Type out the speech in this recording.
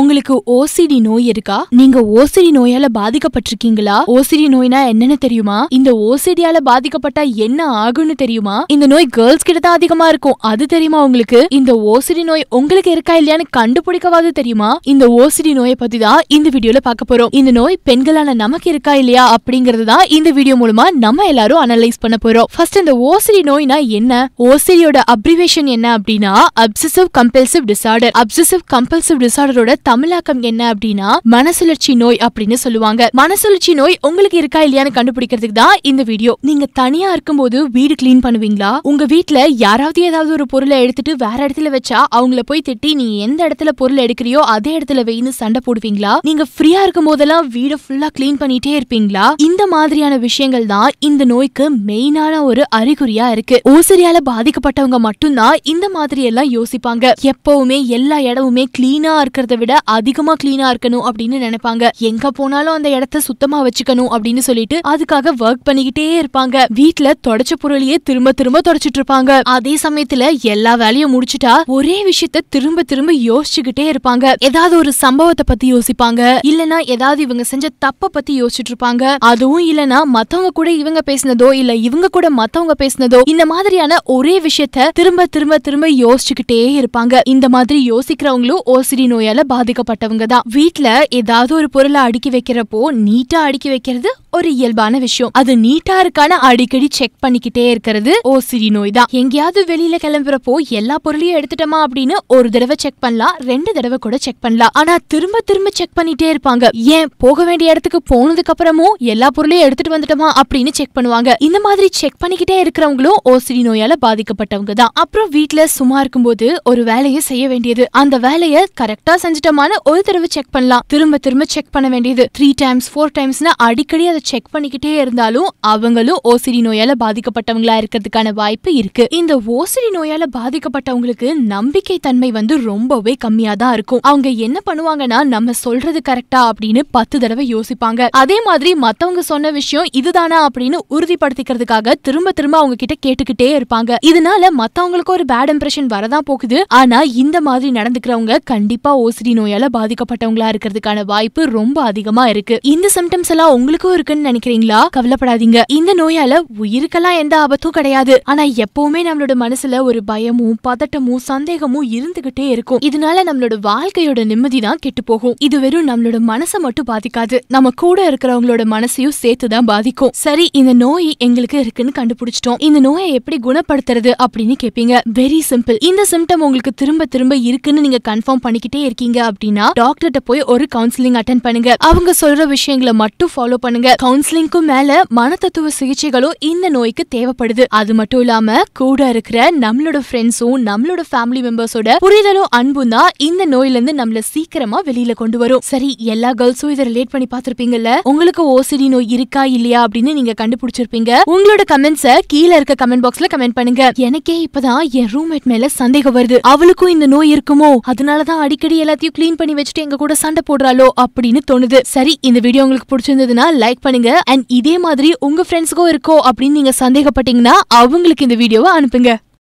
உங்களுக்கு ஓசிடி நோய் இருக்கா நீங்க ஓசிடி நோயால பாதிக்கப்பட்டிருக்கீங்களா ஓசிடி நோய்னா என்னன்னு தெரியுமா இந்த ஓசிடியால பாதிக்கப்பட்டா என்ன ஆகும்னு தெரியுமா இந்த நோய் கேர்ள்ஸ் கிட்ட தான் அதிகமா இருக்கும் அது தெரியுமா உங்களுக்கு இந்த ஓசிடி நோய் உங்களுக்கு இருக்கா இல்லையான்னு கண்டுபிடிக்கவாது தெரியுமா இந்த ஓசிடி நோயை பத்தி தான் இந்த வீடியோல பார்க்க போறோம் இந்த நோய் பெண்களான நமக்கு இருக்கா இல்லையா அப்படிங்கறது தான் இந்த வீடியோ மூலமா நம்ம எல்லாரும் அனலைஸ் பண்ண போறோம் ஃபர்ஸ்ட் இந்த ஓசிடி நோய்னா என்ன ஓசிடியோட அப்ரிவேஷன் என்ன அப்படின்னா obsessive compulsive disorder obsessive compulsive டிசார்டரோட தமிழாக்கம் என்ன அப்படின்னா மனசுழற்சி நோய் அப்படின்னு சொல்லுவாங்க மனசுழற்சி நோய் உங்களுக்கு இருக்கா இல்லையான்னு கண்டுபிடிக்கிறதுக்கு தான் இந்த வீடியோ நீங்க தனியா இருக்கும்போது வீடு கிளீன் பண்ணுவீங்களா உங்க வீட்டுல யாராவது ஏதாவது ஒரு பொருளை எடுத்துட்டு வேற இடத்துல வச்சா அவங்கள போய் திட்டி நீ எந்த இடத்துல பொருள் எடுக்கிறியோ அதே இடத்துல வெயின்னு சண்டை போடுவீங்களா நீங்க ஃப்ரீயா இருக்கும் போதெல்லாம் வீடு ஃபுல்லா கிளீன் பண்ணிட்டே இருப்பீங்களா இந்த மாதிரியான விஷயங்கள் தான் இந்த நோய்க்கு மெயினான ஒரு அறிகுறியா இருக்கு ஓசரியால பாதிக்கப்பட்டவங்க மட்டும்தான் இந்த மாதிரி எல்லாம் யோசிப்பாங்க எப்பவுமே எல்லா இடமுமே கிளீனா இருக்கிறத விட அதிகமா கிளீனா இருக்கணும் அப்படின்னு நினைப்பாங்க எங்க போனாலும் அந்த இடத்த சுத்தமா வச்சுக்கணும் அப்படின்னு சொல்லிட்டு அதுக்காக ஒர்க் பண்ணிக்கிட்டே இருப்பாங்க வீட்டுல தொடச்ச பொருளையே திரும்ப திரும்ப தொடச்சிட்டு இருப்பாங்க அதே சமயத்துல எல்லா வேலையும் முடிச்சுட்டா ஒரே விஷயத்த திரும்ப திரும்ப யோசிச்சுக்கிட்டே இருப்பாங்க ஏதாவது ஒரு சம்பவத்தை பத்தி யோசிப்பாங்க இல்லனா ஏதாவது இவங்க செஞ்ச தப்ப பத்தி யோசிச்சுட்டு இருப்பாங்க அதுவும் இல்லனா மத்தவங்க கூட இவங்க பேசினதோ இல்ல இவங்க கூட மத்தவங்க பேசினதோ இந்த மாதிரியான ஒரே விஷயத்த திரும்ப திரும்ப திரும்ப யோசிச்சுக்கிட்டே இருப்பாங்க இந்த மாதிரி யோசிக்கிறவங்களும் ஓசிடி நோயால பாதி பாதிக்கப்பட்டவங்க தான் வீட்டுல ஏதாவது ஒரு பொருளை அடுக்கி வைக்கிறப்போ நீட்டா அடுக்கி வைக்கிறது ஒரு இயல்பான விஷயம் அது நீட்டா இருக்கான அடிக்கடி செக் பண்ணிக்கிட்டே இருக்கிறது ஓசிடி நோய் தான் எங்கேயாவது வெளியில கிளம்புறப்போ எல்லா பொருளையும் எடுத்துட்டோமா அப்படின்னு ஒரு தடவை செக் பண்ணலாம் ரெண்டு தடவை கூட செக் பண்ணலாம் ஆனா திரும்ப திரும்ப செக் பண்ணிட்டே இருப்பாங்க ஏன் போக வேண்டிய இடத்துக்கு போனதுக்கு அப்புறமும் எல்லா பொருளையும் எடுத்துட்டு வந்துட்டோமா அப்படின்னு செக் பண்ணுவாங்க இந்த மாதிரி செக் பண்ணிக்கிட்டே இருக்கிறவங்களும் ஓசிடி நோயால பாதிக்கப்பட்டவங்க தான் அப்புறம் வீட்டுல சும்மா இருக்கும்போது ஒரு வேலையை செய்ய வேண்டியது அந்த வேலையை கரெக்டா செஞ்சிட்டோமான ஒரு தடவை செக் பண்ணலாம் திரும்ப திரும்ப செக் பண்ண வேண்டியது த்ரீ டைம்ஸ் ஃபோர் டைம்ஸ்னா அடிக்கடி அதை செக் பண்ணிக்கிட்டே இருந்தாலும் அவங்களும் ஓசிடி நோயால பாதிக்கப்பட்டவங்களா இருக்கிறதுக்கான வாய்ப்பு இருக்கு இந்த ஓசிடி நோயால பாதிக்கப்பட்டவங்களுக்கு நம்பிக்கை தன்மை வந்து ரொம்பவே கம்மியா தான் இருக்கும் அவங்க என்ன பண்ணுவாங்கன்னா நம்ம சொல்றது கரெக்டா அப்படின்னு பத்து தடவை யோசிப்பாங்க அதே மாதிரி மத்தவங்க சொன்ன விஷயம் இதுதானா அப்படின்னு உறுதிப்படுத்திக்கிறதுக்காக திரும்ப திரும்ப அவங்க கிட்ட கேட்டுக்கிட்டே இருப்பாங்க இதனால மத்தவங்களுக்கு ஒரு பேட் இம்ப்ரெஷன் வரதான் போகுது ஆனா இந்த மாதிரி நடந்துக்கிறவங்க கண்டிப்பா ஓசிடி நோயால பாதிக்கப்பட்டவங்களா இருக்கிறதுக்கான வாய்ப்பு ரொம்ப அதிகமா இருக்கு இந்த சிம்டம்ஸ் எல்லாம் உங்களுக்கும் இருக்கு இருக்குன்னு நினைக்கிறீங்களா கவலைப்படாதீங்க இந்த நோயால உயிருக்கெல்லாம் எந்த ஆபத்தும் கிடையாது ஆனா எப்பவுமே நம்மளோட மனசுல ஒரு பயமும் பதட்டமும் சந்தேகமும் இருந்துகிட்டே இருக்கும் இதனால நம்மளோட வாழ்க்கையோட நிம்மதி தான் கெட்டு போகும் இது வெறும் நம்மளோட மனசை மட்டும் பாதிக்காது நம்ம கூட இருக்கிறவங்களோட மனசையும் சேர்த்துதான் பாதிக்கும் சரி இந்த நோய் எங்களுக்கு இருக்குன்னு கண்டுபிடிச்சிட்டோம் இந்த நோயை எப்படி குணப்படுத்துறது அப்படின்னு கேப்பீங்க வெரி சிம்பிள் இந்த சிம்டம் உங்களுக்கு திரும்ப திரும்ப இருக்குன்னு நீங்க கன்ஃபார்ம் பண்ணிக்கிட்டே இருக்கீங்க அப்படின்னா டாக்டர்கிட்ட போய் ஒரு கவுன்சிலிங் அட்டன் பண்ணுங்க அவங்க சொல்ற விஷயங்களை மட்டும் ஃபாலோ பண்ணுங்க கவுன்சிலிங்க்கும் மேல மனத்தத்துவ சிகிச்சைகளும் இந்த நோய்க்கு தேவைப்படுது அது மட்டும் இல்லாம கூட இருக்கிற நம்மளோட ஃப்ரெண்ட்ஸும் நம்மளோட ஃபேமிலி மெம்பர்ஸோட புரிதலும் அன்பும் தான் இந்த நோயில இருந்து நம்மள சீக்கிரமா வெளியில கொண்டு வரும் சரி எல்லா கேர்ள்ஸும் இதை ரிலேட் பண்ணி பாத்திருப்பீங்கல்ல உங்களுக்கு ஓசிடி நோய் இருக்கா இல்லையா அப்படின்னு நீங்க கண்டுபிடிச்சிருப்பீங்க உங்களோட கமெண்ட்ஸ கீழே இருக்க கமெண்ட் பாக்ஸ்ல கமெண்ட் பண்ணுங்க எனக்கே இப்பதான் என் ரூம்மேட் மேல சந்தேகம் வருது அவளுக்கும் இந்த நோய் இருக்குமோ அதனாலதான் அடிக்கடி எல்லாத்தையும் கிளீன் பண்ணி வச்சுட்டு எங்க கூட சண்டை போடுறாளோ அப்படின்னு தோணுது சரி இந்த வீடியோ உங்களுக்கு பிடிச்சிருந்ததுன்னா லைக் பண்ணி பண்ணுங்க அண்ட் இதே மாதிரி உங்க ஃப்ரெண்ட்ஸுக்கும் இருக்கோ அப்படின்னு நீங்க சந்தேகப்பட்டீங்கன்னா அவங்களுக்கு இந்த வீடியோவை அனுப்புங்க